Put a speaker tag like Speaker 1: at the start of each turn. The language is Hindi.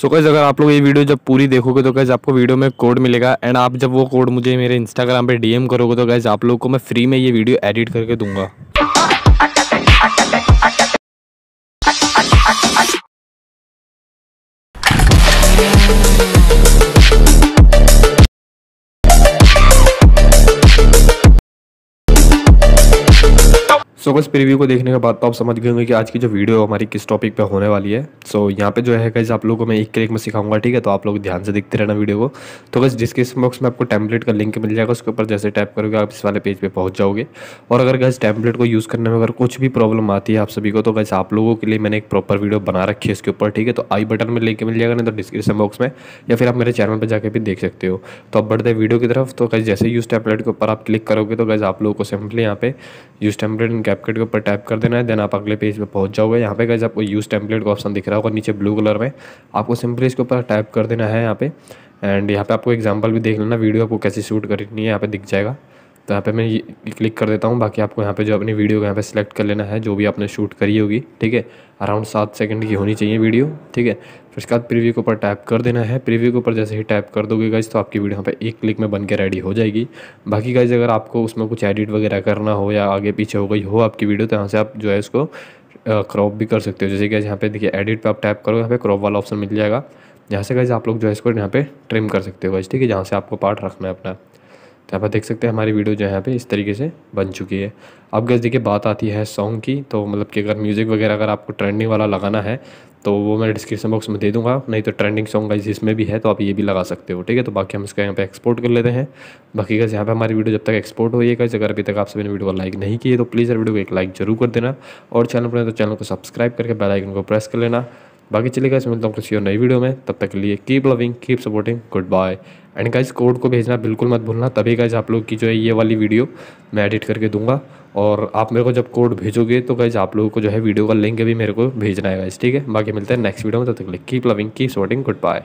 Speaker 1: सो so कैसे अगर आप लोग ये वीडियो जब पूरी देखोगे तो कैसे आपको वीडियो में कोड मिलेगा एंड आप जब वो कोड मुझे मेरे इंस्टाग्राम पे डीएम करोगे तो कैसे आप लोग को मैं फ्री में ये वीडियो एडिट करके दूंगा सो बस प्रीव्यू को देखने के बाद तो आप समझ गए होंगे कि आज की जो वीडियो हमारी किस टॉपिक पे होने वाली है सो so, यहाँ पे जो है कैसे आप लोगों को मैं एक क्लिक में सिखाऊंगा ठीक है तो आप लोग ध्यान से देखते रहना वीडियो को तो बस डिस्क्रिप्शन बॉक्स में आपको टैम्पलेट का लिंक मिल जाएगा उसके ऊपर जैसे टैप करोगे आप इस वाले पेज पर पहुँच जाओगे और अगर गैस टैम्पलेट को यूज़ करने में अगर कुछ भी प्रॉब्लम आती है आप सभी को तो गैस आप लोगों के लिए मैंने एक प्रॉपर वीडियो बना रखी है इसके ऊपर ठीक है तो आई बटन में लिंक मिल जाएगा नहीं तो डिस्क्रिप्शन बॉक्स में या फिर आप मेरे चैनल पर जाकर भी देख सकते हो तो आप बढ़ते वीडियो की तरफ तो गैस जैसे यूज़ टैम्पलेट के ऊपर आप क्लिक करोगे तो गैस आप लोगों को सिंपली यहाँ पे यूज़ टैम्पलेट कैपकेट के ऊपर टैप कर देना है देन आप अगले पेज पे पहुंच जाओगे यहाँ पे गैस आपको यूज़ टेम्पलेट का ऑप्शन दिख रहा होगा नीचे ब्लू कलर में आपको सिंपली इसके ऊपर टैप कर देना है यहाँ पे एंड यहाँ पे आपको एग्जाम्पल भी देख लेना वीडियो आपको कैसे शूट करनी है यहाँ पे दिख जाएगा तो यहाँ पे मैं ये क्लिक कर देता हूँ बाकी आपको यहाँ पे जो अपनी वीडियो यहाँ पे सिलेक्ट कर लेना है जो भी आपने शूट करी होगी ठीक है अराउंड सात सेकंड की होनी चाहिए वीडियो ठीक है फिर उसके बाद प्रीव्यू के ऊपर टैप कर देना है प्रीव्यू के ऊपर जैसे ही टैप कर दोगे गाइज तो आपकी वीडियो यहाँ पे एक क्लिक में बन के रेडी हो जाएगी बाकी गाइज अगर आपको उसमें कुछ एडिट वगैरह करना हो या आगे पीछे हो गई हो आपकी वीडियो तो यहाँ से आप जो है उसको क्रॉप भी कर सकते हो जैसे कि यहाँ पे देखिए एडिट पर आप टैप करोगे यहाँ पे क्रॉप वाला ऑप्शन मिल जाएगा यहाँ से गाइज आप लोग जो है इसको यहाँ पे ट्रिम कर सकते हो गाइज ठीक है जहाँ से आपको पार्ट रखना है अपना तो आप देख सकते हैं हमारी वीडियो जो है यहाँ पे इस तरीके से बन चुकी है अब गैस देखिए बात आती है सॉन्ग की तो मतलब कि अगर म्यूज़िक वगैरह अगर आपको ट्रेंडिंग वाला लगाना है तो वो मैं डिस्क्रिप्शन बॉक्स में दे दूंगा नहीं तो ट्रेंडिंग सॉन्ग का जिसमें भी है तो आप ये भी लगा सकते हो ठीक है तो बाकी हम इसका यहाँ पे एक्सपोर्ट कर लेते हैं बाकी गैस यहाँ पे हमारी वीडियो जब तक एक्सपोर्ट हो गाइज अगर अभी तक आप सभी ने वीडियो को लाइक नहीं किए तो प्लीज़ अगर वीडियो को एक लाइक जरूर कर देना और चैनल पर तो चैनल को सब्सक्राइब करके बेलाइकन को प्रेस कर लेना बाकी चलेगा इसमें मिलता हूँ किसी और नई वीडियो में तब तक के लिए keep loving keep supporting good bye and guys code को भेजना बिल्कुल मत भूलना तभी गाइज आप लोग की जो है ये वाली वीडियो मैं एडिट करके दूंगा और आप मेरे को जब कोड भेजोगे तो गाइज आप लोगों को जो है वीडियो का लिंक भी मेरे को भेजना है गाइज ठीक है बाकी मिलते हैं नेक्स्ट वीडियो में तब तक के लिए keep loving keep supporting good bye